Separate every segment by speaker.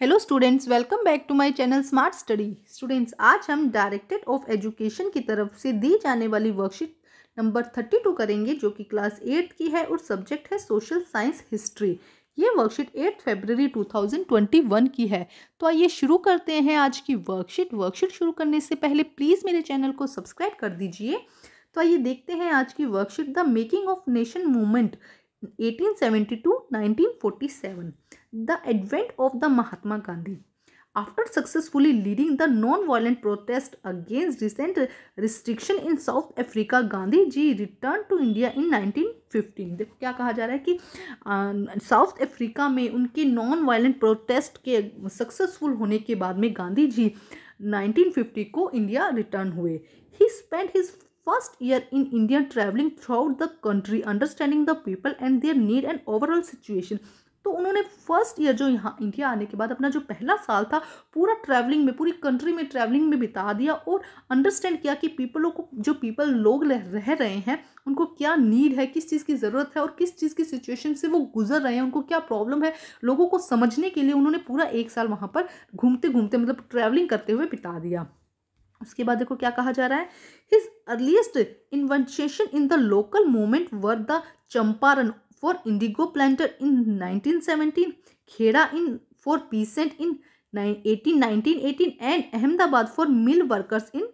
Speaker 1: Hello students welcome back to my channel smart study students आज हम directed of education की तरफ से दी जाने वाली वर्कशीट नंबर थर्टी टू करेंगे जो कि क्लास एट्थ की है और सब्जेक्ट है सोशल साइंस हिस्ट्री ये worksheet eight February two thousand twenty one की है तो आइए शुरू करते हैं आज की वर्कशीट वर्कशीट शुरू करने से पहले प्लीज़ मेरे चैनल को सब्सक्राइब कर दीजिए तो आइए देखते हैं आज की worksheet the making of nation movement 1872 1947 the advent of the mahatma gandhi after successfully leading the non-violent protest against recent restriction in south africa gandhi ji returned to india in 1915 देखो क्या कहा जा रहा है कि south africa में उनके non violent protest के successful होने के बाद में gandhi ji 1950 को india return हुए he spent his first year in India traveling throughout the country, understanding the people and their need and overall situation. तो उन्होंने फर्स्ट ईयर जो यहाँ इंडिया आने के बाद अपना जो पहला साल था पूरा ट्रैवलिंग में पूरी कंट्री में ट्रैवलिंग में बिता दिया और अंडरस्टैंड किया कि पीपलों को जो पीपल लोग रह रहे हैं उनको क्या नीड है किस चीज़ की ज़रूरत है और किस चीज़ की सिचुएशन से वो गुजर रहे हैं उनको क्या प्रॉब्लम है लोगों को समझने के लिए उन्होंने पूरा एक साल वहाँ पर घूमते घूमते मतलब ट्रैवलिंग करते हुए बिता दिया उसके बाद देखो क्या कहा जा रहा है his earliest invention in the local movement were the Champaran for indigo planter in 1917 Kheda in for peasant in 18 1918 and Ahmedabad for mill workers in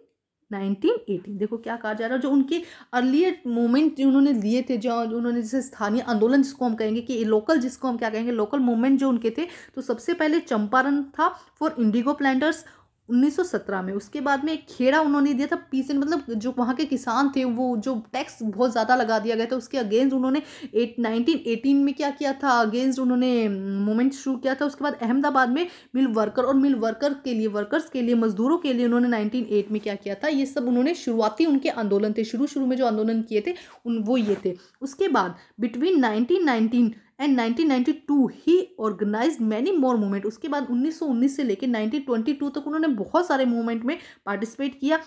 Speaker 1: 1918 देखो क्या कहा जा रहा है जो उनके अर्लियर मूवमेंट जो उन्होंने लिए थे जो उन्होंने जैसे स्थानीय आंदोलन जिसको हम कहेंगे कि लोकल जिसको हम क्या कहेंगे लोकल मूवमेंट जो उनके थे तो सबसे पहले चंपारण था फॉर इंडिगो प्लांटर्स 1917 में उसके बाद में एक खेड़ा उन्होंने दिया था पीसन मतलब जो वहाँ के किसान थे वो जो टैक्स बहुत ज़्यादा लगा दिया गया था उसके अगेंस्ट उन्होंने एट नाइनटीन एटीन में क्या किया था अगेंस्ट उन्होंने मूवमेंट शुरू किया था उसके बाद अहमदाबाद में मिल वर्कर और मिल वर्कर के लिए वर्कर्स के लिए मजदूरों के लिए उन्होंने नाइनटीन एट में क्या किया था ये सब उन्होंने शुरुआती उनके आंदोलन थे शुरू शुरू में जो आंदोलन किए थे उन वो ये थे उसके बाद between nineteen nineteen and 1992 he organise many more movement उसके बाद 1919 से लेकर 1922 तक उन्होंने बहुत सारे मूवमेंट में पार्टिसिपेट किया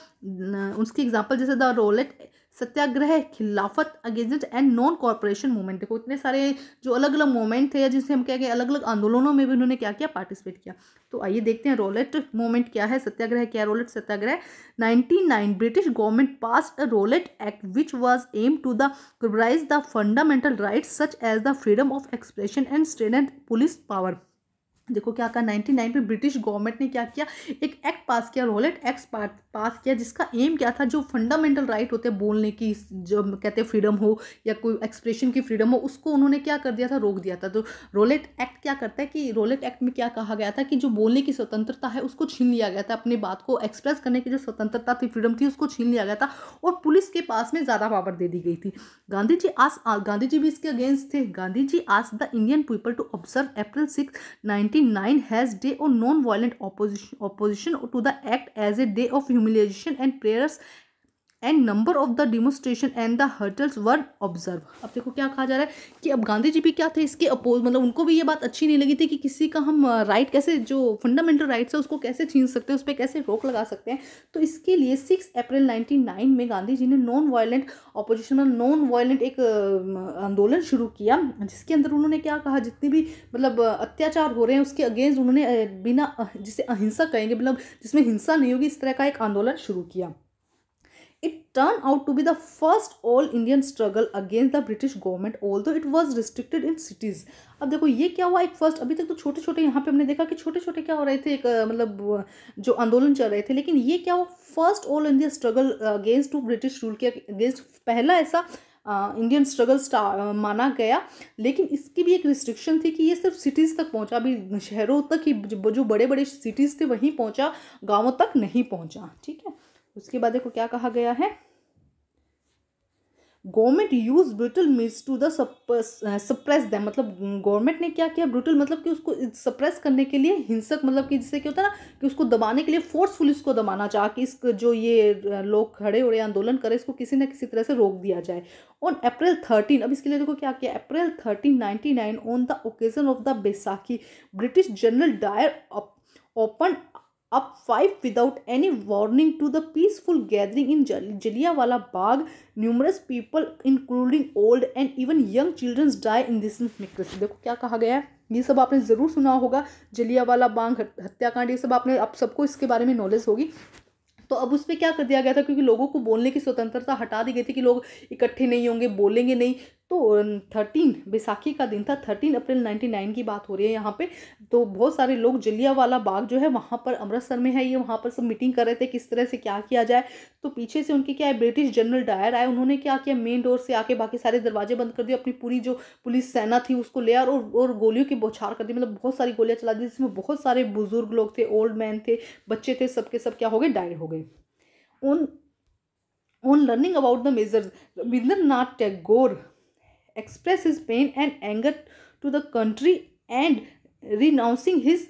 Speaker 1: उसकी एग्जाम्पल जैसे the Rowlatt satyagraha Khilafat against and non corporation movement देखो इतने सारे जो अलग अलग मूवमेंट थे या जिसे हम क्या कहें अलग अलग आंदोलनों में भी उन्होंने क्या किया पार्टिसिपेट किया तो आइए देखते हैं रोलेट मूवमेंट क्या है सत्याग्रह क्या है Rowlatt satyagraha 99 British government pass a Rowlatt act which was aim to the the fundamental right such as the freedom of expression and strain police power देखो क्या कहा 99 में ब्रिटिश गवर्नमेंट ने क्या किया एक एक्ट पास किया रोलेट एक्ट पास किया जिसका एम क्या था जो फंडामेंटल राइट होते हैं बोलने की जो कहते हैं फ्रीडम हो या कोई एक्सप्रेशन की फ्रीडम हो उसको उन्होंने क्या कर दिया था रोक दिया था तो रोलेट एक्ट क्या करता है कि रोलेट एक्ट में क्या कहा गया था कि जो बोलने की स्वतंत्रता है उसको छीन लिया गया था अपनी बात को एक्सप्रेस करने की जो स्वतंत्रता थी फ्रीडम थी उसको छीन लिया गया था और पुलिस के पास में ज़्यादा पावर दे दी गई थी गांधी जी आज गांधी जी भी इसके अगेंस्ट थे गांधी जी आज the Indian people to observe April six nineteen Nine has Day of Non-Violent opposition, opposition to the Act as a day of humiliation and prayers and number of the demonstration and the hartals were observe अब देखो क्या कहा जा रहा है कि अब गांधी जी भी क्या थे इसके अपोज मतलब उनको भी ये बात अच्छी नहीं लगी थी कि किसी का हम राइट कैसे जो फंडामेंटल राइट्स है उसको कैसे छीन सकते हैं उस पर कैसे रोक लगा सकते हैं तो इसके लिए सिक्स अप्रैल नाइन में गांधी जी ने नॉन वायलेंट अपोजिशन मतलब नॉन वायलेंट एक आंदोलन शुरू किया जिसके अंदर उन्होंने क्या कहा जितने भी मतलब अत्याचार हो रहे हैं उसके अगेंस्ट उन्होंने बिना जिसे अहिंसा कहेंगे मतलब जिसमें हिंसा नहीं होगी इस तरह का एक आंदोलन शुरू किया It turned out to be the first all Indian struggle against the British government, although it was restricted in cities. अब देखो ये क्या हुआ एक फर्स्ट अभी तक तो छोटे छोटे यहाँ पे हमने देखा कि छोटे छोटे क्या हो रहे थे एक मतलब जो आंदोलन चल रहे थे लेकिन ये क्या हुआ first all India struggle against to British rule के अगेंस्ट पहला ऐसा इंडियन स्ट्रगल स्टार माना गया लेकिन इसकी भी एक रिस्ट्रिक्शन थी कि ये सिर्फ सिटीज़ तक पहुंचा अभी शहरों तक ही जो बड़े बड़े सिटीज़ थे वहीं पहुंचा गांवों तक नहीं पहुंचा ठीक है उसके बाद देखो क्या कहा गया है government use brutal means to the suppress them मतलब गवर्नमेंट mm, ने क्या किया ब्रिटल मतलब कि उसको सप्रेस करने के लिए हिंसक मतलब कि जिससे क्या होता है ना कि उसको दबाने के लिए फोर्सफुल इसको दबाना चाह कि इस जो ये uh, लोग खड़े हो रहे आंदोलन करें इसको किसी ना किसी तरह से रोक दिया जाए ऑन अप्रैल थर्टीन अब इसके लिए देखो क्या किया April thirteen ninety nine on the occasion of the Baisakhi British general Dyer open up five without any warning to the peaceful gathering in Jallianwala Bagh numerous people including old and even young childrens die in this massacre देखो क्या कहा गया है ये सब आपने ज़रूर सुना होगा जलियावाला बाग हत्याकांड ये सब आपने आप सबको इसके बारे में नॉलेज होगी तो अब उस पर क्या कर दिया गया था क्योंकि लोगों को बोलने की स्वतंत्रता हटा दी गई थी कि लोग इकट्ठे नहीं होंगे बोलेंगे नहीं तो थर्टीन बैसाखी का दिन था थर्टीन अप्रैल नाइन्टी नाइन की बात हो रही है यहाँ पे तो बहुत सारे लोग जलिया वाला बाग जो है वहाँ पर अमृतसर में है ये वहाँ पर सब मीटिंग कर रहे थे किस तरह से क्या किया जाए तो पीछे से उनके क्या है ब्रिटिश जनरल डायर आए उन्होंने क्या किया मेन डोर से आके बाकी सारे दरवाजे बंद कर दिए अपनी पूरी जो पुलिस सेना थी उसको ले और और गोलियों की बौछार कर दी मतलब बहुत सारी गोलियाँ चला दी जिसमें बहुत सारे बुजुर्ग लोग थे ओल्ड मैन थे बच्चे थे सबके सब क्या हो गए डायर हो गए उन on learning about the measures Rabindranath Tagore express his pain and anger to the country and renouncing his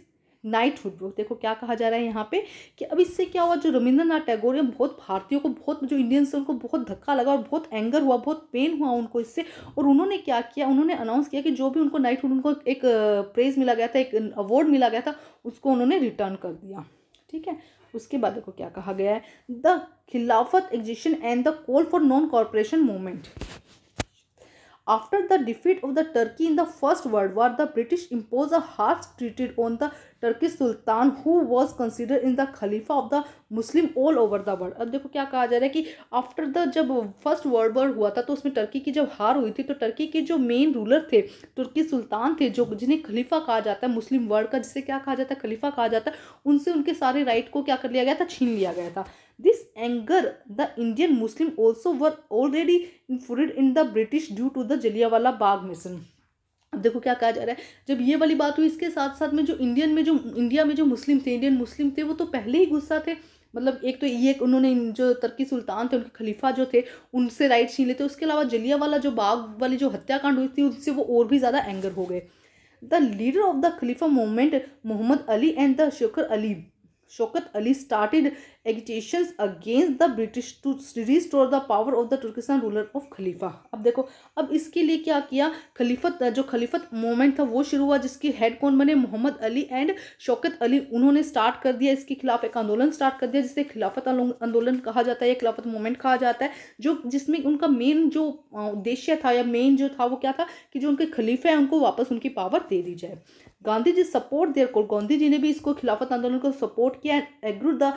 Speaker 1: knighthood देखो क्या कहा जा रहा है यहाँ पे कि अब इससे क्या हुआ जो रविंद्रनाथ टैगोर है बहुत भारतीयों को बहुत जो इंडियंस है उनको बहुत धक्का लगा और बहुत एंगर हुआ बहुत पेन हुआ उनको इससे और उन्होंने क्या किया उन्होंने अनाउंस किया कि जो भी उनको नाइटहुड उनको एक प्रेज़ मिला गया था एक अवार्ड मिला गया था उसको उन्होंने रिटर्न कर दिया ठीक है उसके बाद देखो क्या कहा गया है the Khilafat agitation and the call for non corporation movement After the defeat of the Turkey in the First World War, the British imposed a harsh treaty on the Turkey sultan who was consider in the Khalifa of the Muslim all over the world अब देखो क्या कहा जा रहा है कि after the जब first world war हुआ था तो उसमें टर्की की जब हार हुई थी तो टर्की के जो मेन रूलर थे तुर्की सुल्तान थे जो जिन्हें खलीफा कहा जाता है मुस्लिम वर्ल्ड का जिसे क्या कहा जाता है खलीफा कहा जाता है उनसे उनके सारे राइट को क्या कर लिया गया था छीन लिया गया था this anger the Indian Muslim also were already influenced in the British due to the Jallianwala Bagh mission अब देखो क्या कहा जा रहा है जब ये वाली बात हुई इसके साथ साथ में जो इंडियन में जो इंडिया में जो मुस्लिम थे इंडियन मुस्लिम थे वो तो पहले ही गुस्सा थे मतलब एक तो ये उन्होंने जो तर्की सुल्तान थे उनके खलीफा जो थे उनसे राइट छीन लेते उसके अलावा जलिया वाला जो बाग वाली जो हत्याकांड हुई थी उनसे वो और भी ज़्यादा एंगर हो गए the leader of the Khalifa movement Mohammad Ali and the शोकर Ali Shaukat Ali started agitations against the British to restore the power of the Turkistan ruler of Khalifa अब देखो अब इसके लिए क्या किया खलीफत जो खलीफत मोमेंट था वो शुरू हुआ जिसकी हेड कौन बने मोहम्मद अली एंड शौकत अली उन्होंने स्टार्ट कर दिया इसके खिलाफ एक आंदोलन स्टार्ट कर दिया जिसे खिलाफत आंदोलन कहा जाता है या खिलाफत मोमेंट कहा जाता है जो जिसमें उनका मेन जो उद्देश्य था या मेन जो था वो क्या था कि जो उनके खलीफे हैं उनको वापस उनकी पावर दे दी जाए गांधी जी सपोर्ट देर को गांधी जी ने भी इसको खिलाफत आंदोलन को सपोर्ट किया एग्रू the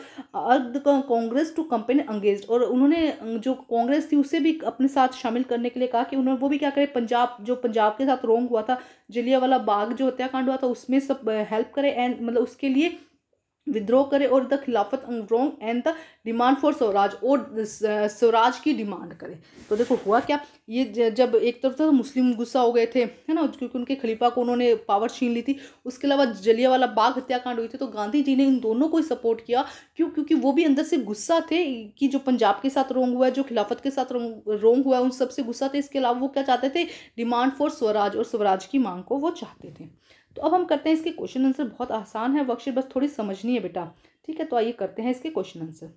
Speaker 1: work Congress to campaign अंगेज और उन्होंने जो कांग्रेस थी उसे भी अपने साथ शामिल करने के लिए कहा कि उन्होंने वो भी क्या करे पंजाब जो पंजाब के साथ रोंग हुआ था जलिया वाला बाग जो हत्याकांड हुआ था उसमें सब हेल्प करे एंड मतलब उसके लिए विद्रोह करे और the Khilafat wrong and the demand for swaraj और स्वराज की डिमांड करे तो देखो हुआ क्या ये जब एक तरफ तो मुस्लिम गुस्सा हो गए थे है ना क्योंकि उनके खलीफा को उन्होंने पावर छीन ली थी उसके अलावा जलिया वाला बाघ हत्याकांड हुई थी तो गांधी जी ने इन दोनों को ही सपोर्ट किया क्यों क्योंकि वो भी अंदर से गुस्सा थे कि जो पंजाब के साथ रोंग हुआ है जो खिलाफत के साथ रोंग हुआ है उन सबसे गुस्सा थे इसके अलावा वो क्या चाहते थे डिमांड फॉर स्वराज और स्वराज की मांग को वो चाहते थे तो अब हम करते हैं इसके क्वेश्चन आंसर बहुत आसान है वर्कशीट बस थोड़ी समझनी है बेटा ठीक है तो आइए करते हैं इसके question answer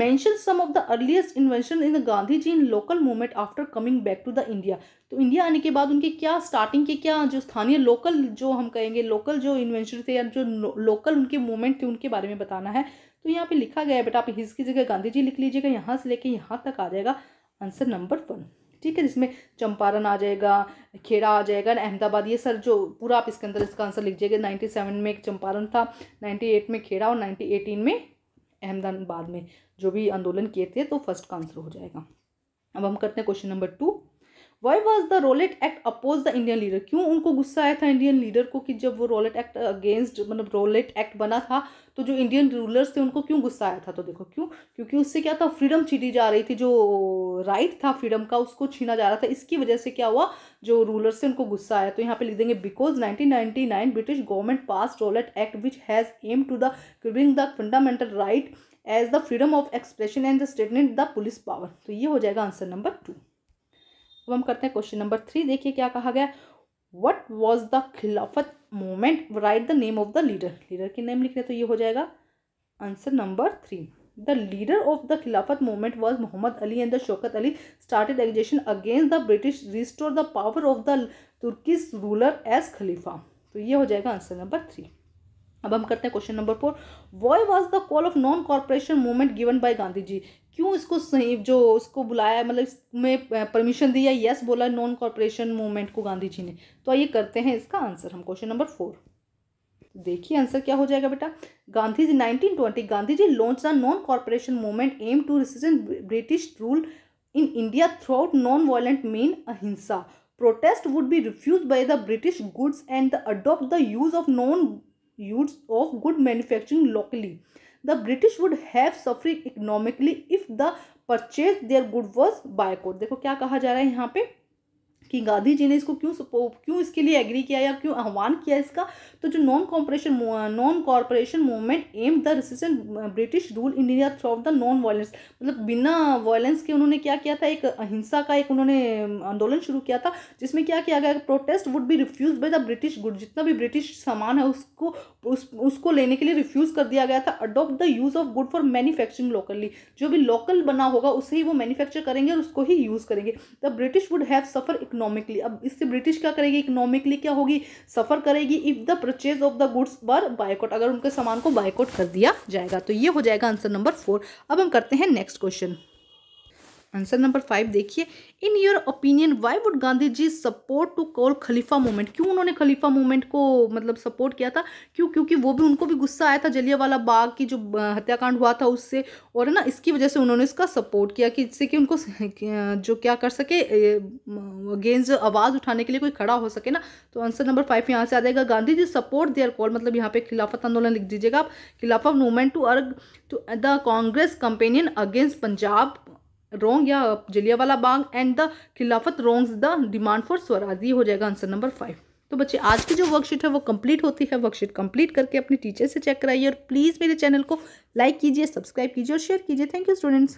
Speaker 1: mention some of the earliest invention in the Gandhi ji in local movement after coming back to the India तो इंडिया आने के बाद उनके क्या स्टार्टिंग के क्या जो स्थानीय लोकल जो हम कहेंगे लोकल जो इन्वेंशन थे या जो लोकल उनके मूवमेंट थे उनके बारे में बताना है तो यहाँ पे लिखा गया है बेटा आप हिज की जगह गांधी जी लिख लीजिएगा यहाँ से लेके यहाँ तक आ जाएगा आंसर नंबर वन ठीक है जिसमें चंपारण आ जाएगा खेड़ा आ जाएगा अहमदाबाद ये सर जो पूरा आप इसके अंदर इसका आंसर लिख जाएगा नाइन्टी सेवन में एक चंपारण था नाइन्टी एट में खेड़ा और नाइन्टी एटीन में अहमदाबाद में जो भी आंदोलन किए थे तो फर्स्ट का आंसर हो जाएगा अब हम करते हैं question number two why was the Rowlatt Act oppose the Indian leader क्यों उनको गुस्सा आया था इंडियन लीडर को कि जब वो रोलेट एक्ट अगेंस्ट मतलब रोलेट एक्ट बना था तो जो इंडियन रूलर्स थे उनको क्यों गुस्सा आया था तो देखो क्यों क्योंकि उससे क्या था फ्रीडम छीनी जा रही थी जो राइट था फ्रीडम का उसको छीना जा रहा था इसकी वजह से क्या हुआ जो रूलर्स थे उनको गुस्सा आया तो यहाँ पे लिख देंगे because 1999 British government pass Rowlatt act which has aim to the the fundamental right as the freedom of expression and the statement the police power तो ये हो जाएगा आंसर नंबर टू अब हम करते हैं क्वेश्चन नंबर थ्री देखिए क्या कहा गया what was the Khilafat movement right the name of the leader leader के नेम लिख रहे तो ये हो जाएगा answer number three the leader of the Khilafat movement was Mohammad Ali and the Shaukat Ali started agitation against the British restore the power of the Turkish ruler as Khalifa तो ये हो जाएगा आंसर नंबर थ्री अब हम करते हैं question number four why was the call of non corporation movement given by Gandhi ji क्यों इसको सही जो उसको बुलाया मतलब इसमें परमिशन दिया यस बोला नॉन कॉरपोरेशन मूवमेंट को गांधी जी ने तो आइए करते हैं इसका आंसर हम क्वेश्चन नंबर फोर देखिए आंसर क्या हो जाएगा बेटा Gandhi ji nineteen twenty Gandhi ji launch the non corporation movement aim to resist British rule in India throughout non violent means ahimsa protest would be refuse by the British goods and the adopt the use of non यूट्स of good manufacturing locally the British would have suffering economically if the purchase their good was बायकोट देखो क्या कहा जा रहा है यहाँ पे कि गांधी जी ने इसको क्यों क्यों इसके लिए एग्री किया या क्यों आह्वान किया इसका तो जो non cooperation non corporation movement aim the resistant British rule in India through of the non violence मतलब बिना वायलेंस के उन्होंने क्या किया था एक अहिंसा का एक उन्होंने um, आंदोलन शुरू किया था जिसमें क्या किया गया protest would be refuse by the British good जितना भी ब्रिटिश सामान है उसको उस उसको लेने के लिए रिफ्यूज़ कर दिया गया था adopt the use of good for manufacturing locally जो भी लोकल बना होगा उसे ही वो मैन्युफैक्चर करेंगे और उसको ही यूज़ करेंगे the British would have suffer economic economically अब इससे ब्रिटिश क्या करेगी इकोनॉमिकली क्या होगी सफ़र करेगी if the purchase of the goods were boycott अगर उनके सामान को बायकॉट कर दिया जाएगा तो ये हो जाएगा आंसर नंबर फोर अब हम करते हैं next question answer number five देखिए in your opinion why would Gandhi ji support to call Khalifa movement क्यों उन्होंने खलीफा मूवमेंट को मतलब सपोर्ट किया था क्यों क्योंकि वो भी उनको भी गुस्सा आया था जलियावाला बाग की जो हत्याकांड हुआ था उससे और है ना इसकी वजह से उन्होंने इसका सपोर्ट किया कि इससे कि उनको जो क्या कर सके अगेंस्ट आवाज़ उठाने के लिए कोई खड़ा हो सके ना तो आंसर नंबर फाइव यहाँ से आ जाएगा Gandhi ji support their call मतलब यहाँ पे खिलाफत आंदोलन लिख दीजिएगा आप Khilafat movement to urge to the Congress campaign against Punjab wrong या Jallianwala Bagh and the Khilafat wrong the demand for swaraj ये हो जाएगा आंसर नंबर फाइव तो बच्चे आज की जो वर्कशीट है वो कंप्लीट होती है वर्कशीट कंप्लीट करके अपने टीचर से चेक कराइए और प्लीज़ मेरे चैनल को लाइक कीजिए सब्सक्राइब कीजिए और शेयर कीजिए थैंक यू स्टूडेंट्स